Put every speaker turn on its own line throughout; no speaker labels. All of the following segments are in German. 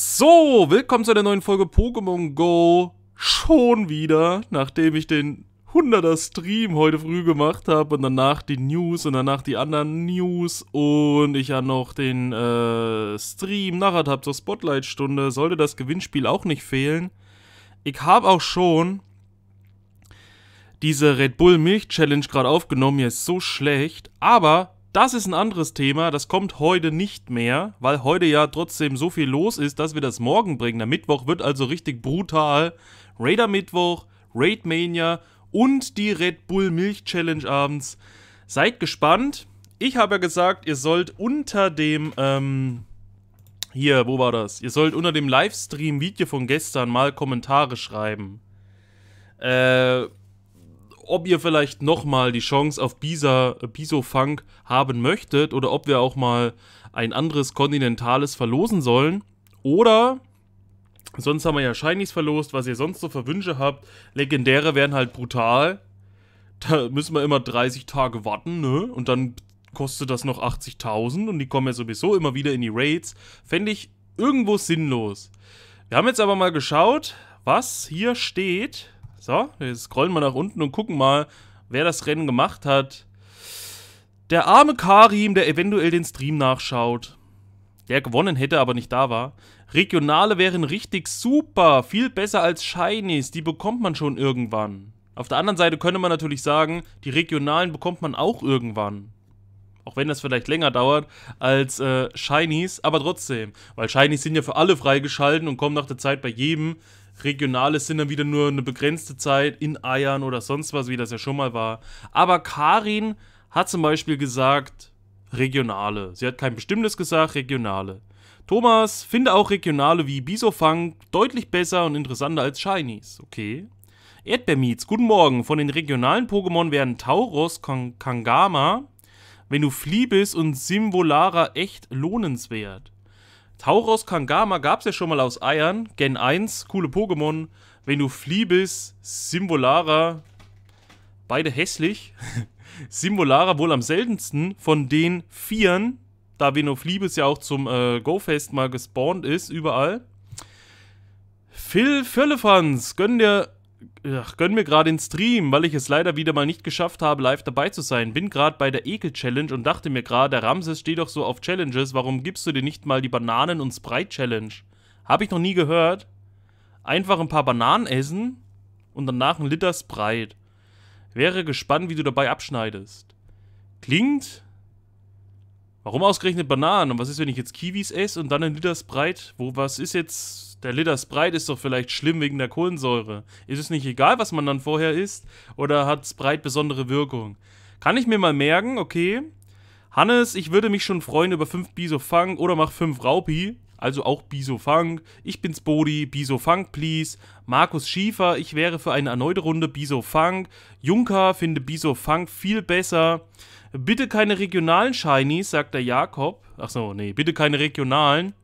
So, willkommen zu einer neuen Folge Pokémon Go. Schon wieder, nachdem ich den 100er Stream heute früh gemacht habe und danach die News und danach die anderen News und ich ja noch den äh, Stream nachher habe zur Spotlight-Stunde, sollte das Gewinnspiel auch nicht fehlen. Ich habe auch schon diese Red Bull Milch Challenge gerade aufgenommen, hier ist so schlecht, aber das ist ein anderes Thema, das kommt heute nicht mehr, weil heute ja trotzdem so viel los ist, dass wir das morgen bringen. Der Mittwoch wird also richtig brutal. Raider Mittwoch, Raid Mania und die Red Bull Milch Challenge abends. Seid gespannt. Ich habe ja gesagt, ihr sollt unter dem, ähm, hier, wo war das? Ihr sollt unter dem Livestream-Video von gestern mal Kommentare schreiben. Äh, ob ihr vielleicht nochmal die Chance auf Bisa, äh, Biso Funk haben möchtet oder ob wir auch mal ein anderes Kontinentales verlosen sollen. Oder sonst haben wir ja Shinies verlost, was ihr sonst so für Wünsche habt. Legendäre wären halt brutal. Da müssen wir immer 30 Tage warten, ne? Und dann kostet das noch 80.000 und die kommen ja sowieso immer wieder in die Raids. Fände ich irgendwo sinnlos. Wir haben jetzt aber mal geschaut, was hier steht. So, jetzt scrollen wir nach unten und gucken mal, wer das Rennen gemacht hat. Der arme Karim, der eventuell den Stream nachschaut. Der gewonnen hätte, aber nicht da war. Regionale wären richtig super, viel besser als Shinies, die bekommt man schon irgendwann. Auf der anderen Seite könnte man natürlich sagen, die regionalen bekommt man auch irgendwann. Auch wenn das vielleicht länger dauert als äh, Shinies, aber trotzdem. Weil Shinies sind ja für alle freigeschalten und kommen nach der Zeit bei jedem Regionales sind dann wieder nur eine begrenzte Zeit in Eiern oder sonst was, wie das ja schon mal war. Aber Karin hat zum Beispiel gesagt, regionale. Sie hat kein bestimmtes gesagt, regionale. Thomas, finde auch regionale wie Bisofang deutlich besser und interessanter als Shinies. Okay. Erdbeermeets, guten Morgen. Von den regionalen Pokémon werden Tauros, Kang Kangama, wenn du bist und Simvolara echt lohnenswert. Tauros Kangama gab's ja schon mal aus Eiern. Gen 1, coole Pokémon. Wenn du Fliebis, Simbolara, beide hässlich. Simbolara wohl am seltensten von den Vieren, da Venoflibis ja auch zum äh, Go-Fest mal gespawnt ist, überall. Phil Firlefanz, gönn dir Ach, gönn mir gerade den Stream, weil ich es leider wieder mal nicht geschafft habe, live dabei zu sein. Bin gerade bei der Ekel-Challenge und dachte mir gerade, der Ramses steht doch so auf Challenges, warum gibst du dir nicht mal die Bananen- und Sprite-Challenge? Hab ich noch nie gehört. Einfach ein paar Bananen essen und danach ein Liter Sprite. Wäre gespannt, wie du dabei abschneidest. Klingt Warum ausgerechnet Bananen? Und was ist, wenn ich jetzt Kiwis esse und dann ein Liter Sprite? Wo, was ist jetzt. Der Liter Sprite ist doch vielleicht schlimm wegen der Kohlensäure. Ist es nicht egal, was man dann vorher isst? Oder hat Sprite besondere Wirkung? Kann ich mir mal merken, okay. Hannes, ich würde mich schon freuen über 5 Biso Fang oder mach 5 Raupi also auch Biso Funk. Ich bin's Bodi, Biso Funk please. Markus Schiefer, ich wäre für eine erneute Runde Biso Funk. Juncker finde Biso Funk viel besser. Bitte keine regionalen Shinies, sagt der Jakob. Achso, nee, bitte keine regionalen.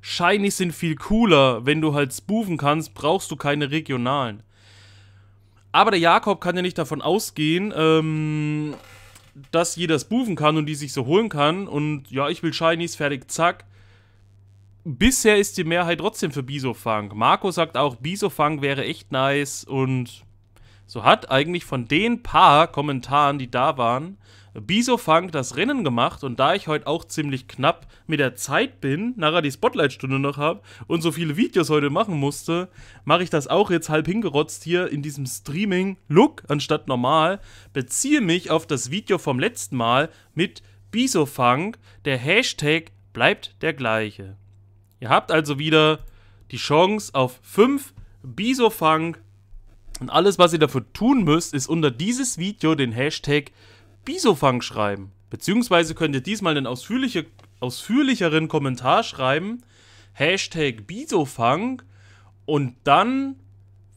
Shinies sind viel cooler. Wenn du halt spoofen kannst, brauchst du keine regionalen. Aber der Jakob kann ja nicht davon ausgehen, ähm, dass jeder spoofen kann und die sich so holen kann. Und ja, ich will Shinies, fertig, zack bisher ist die Mehrheit trotzdem für Bisofang. Marco sagt auch, Bisofang wäre echt nice und so hat eigentlich von den paar Kommentaren, die da waren, Bisofang das Rennen gemacht und da ich heute auch ziemlich knapp mit der Zeit bin, nachher die Spotlight-Stunde noch habe und so viele Videos heute machen musste, mache ich das auch jetzt halb hingerotzt hier in diesem Streaming-Look anstatt normal, beziehe mich auf das Video vom letzten Mal mit Bisofang, der Hashtag bleibt der gleiche. Ihr habt also wieder die Chance auf 5 Bisofunk. Und alles, was ihr dafür tun müsst, ist unter dieses Video den Hashtag Bisofunk schreiben. Beziehungsweise könnt ihr diesmal einen ausführliche, ausführlicheren Kommentar schreiben. Hashtag Bisofunk. Und dann,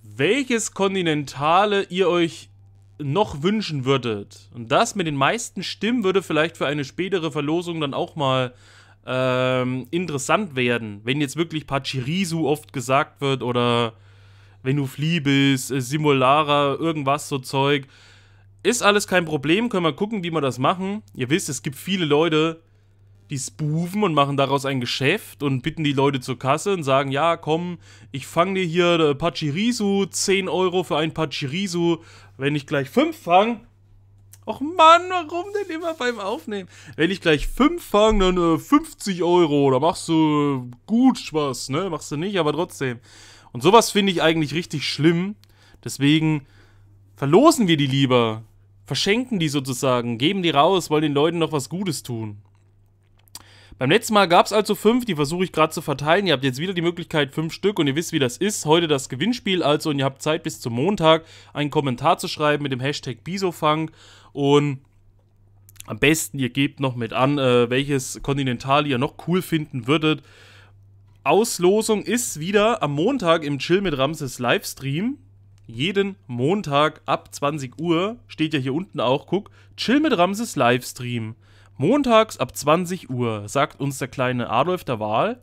welches Kontinentale ihr euch noch wünschen würdet. Und das mit den meisten Stimmen würde vielleicht für eine spätere Verlosung dann auch mal ähm, interessant werden, wenn jetzt wirklich Pachirisu oft gesagt wird oder wenn du Flea bist, äh, Simulara, irgendwas so Zeug. Ist alles kein Problem, können wir gucken, wie wir das machen. Ihr wisst, es gibt viele Leute, die spoofen und machen daraus ein Geschäft und bitten die Leute zur Kasse und sagen, ja, komm, ich fange dir hier äh, Pachirisu, 10 Euro für ein Pachirisu. Wenn ich gleich 5 fange, Och Mann, warum denn immer beim Aufnehmen? Wenn ich gleich fünf fange, dann äh, 50 Euro. Da machst du äh, gut Spaß, ne? Machst du nicht, aber trotzdem. Und sowas finde ich eigentlich richtig schlimm. Deswegen verlosen wir die lieber. Verschenken die sozusagen, geben die raus, wollen den Leuten noch was Gutes tun. Beim letzten Mal gab es also fünf, die versuche ich gerade zu verteilen. Ihr habt jetzt wieder die Möglichkeit, fünf Stück und ihr wisst, wie das ist. Heute das Gewinnspiel also und ihr habt Zeit bis zum Montag einen Kommentar zu schreiben mit dem Hashtag Bisofunk. und am besten ihr gebt noch mit an, äh, welches Continental ihr noch cool finden würdet. Auslosung ist wieder am Montag im Chill mit Ramses Livestream jeden Montag ab 20 Uhr, steht ja hier unten auch, guck, Chill mit Ramses Livestream. Montags ab 20 Uhr, sagt uns der kleine Adolf der Wahl.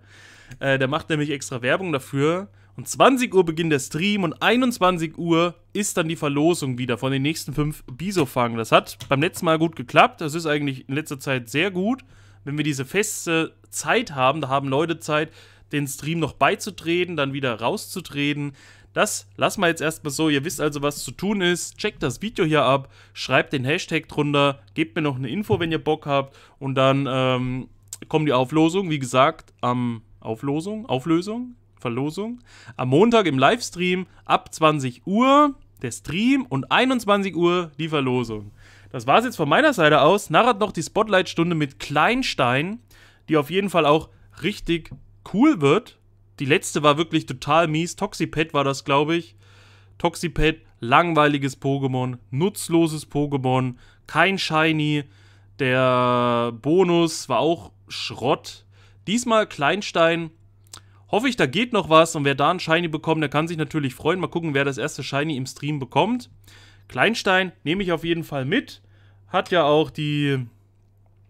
Äh, der macht nämlich extra Werbung dafür. Und 20 Uhr beginnt der Stream und 21 Uhr ist dann die Verlosung wieder von den nächsten fünf Bisofangen. Das hat beim letzten Mal gut geklappt. Das ist eigentlich in letzter Zeit sehr gut, wenn wir diese feste Zeit haben. Da haben Leute Zeit, den Stream noch beizutreten, dann wieder rauszutreten. Das lassen wir jetzt erstmal so. Ihr wisst also, was zu tun ist. Checkt das Video hier ab, schreibt den Hashtag drunter, gebt mir noch eine Info, wenn ihr Bock habt. Und dann ähm, kommt die Auflosung, wie gesagt, am Auflosung, Auflösung, Verlosung. Am Montag im Livestream ab 20 Uhr der Stream und 21 Uhr die Verlosung. Das war es jetzt von meiner Seite aus. Narrat noch die Spotlight-Stunde mit Kleinstein, die auf jeden Fall auch richtig cool wird. Die letzte war wirklich total mies. Toxipad war das, glaube ich. Toxipad, langweiliges Pokémon, nutzloses Pokémon, kein Shiny. Der Bonus war auch Schrott. Diesmal Kleinstein. Hoffe ich, da geht noch was. Und wer da ein Shiny bekommt, der kann sich natürlich freuen. Mal gucken, wer das erste Shiny im Stream bekommt. Kleinstein nehme ich auf jeden Fall mit. Hat ja auch die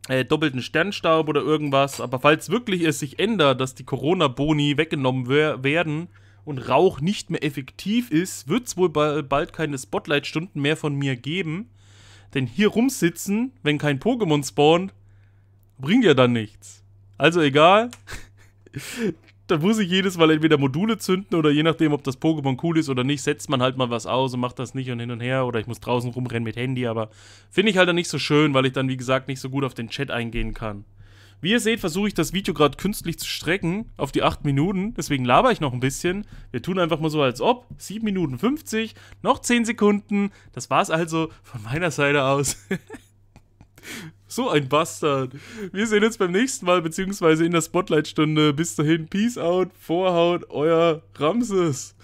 äh, doppelten Sternstaub oder irgendwas. Aber falls wirklich es sich ändert, dass die Corona-Boni weggenommen werden und Rauch nicht mehr effektiv ist, wird es wohl bald keine Spotlight-Stunden mehr von mir geben. Denn hier rumsitzen, wenn kein Pokémon spawnt, bringt ja dann nichts. Also egal. dann muss ich jedes Mal entweder Module zünden oder je nachdem, ob das Pokémon cool ist oder nicht, setzt man halt mal was aus und macht das nicht und hin und her oder ich muss draußen rumrennen mit Handy, aber finde ich halt dann nicht so schön, weil ich dann, wie gesagt, nicht so gut auf den Chat eingehen kann. Wie ihr seht, versuche ich das Video gerade künstlich zu strecken auf die 8 Minuten, deswegen laber ich noch ein bisschen. Wir tun einfach mal so, als ob. 7 Minuten 50, noch 10 Sekunden. Das war's also von meiner Seite aus. So ein Bastard. Wir sehen uns beim nächsten Mal, beziehungsweise in der Spotlight-Stunde. Bis dahin, Peace out, Vorhaut, euer Ramses.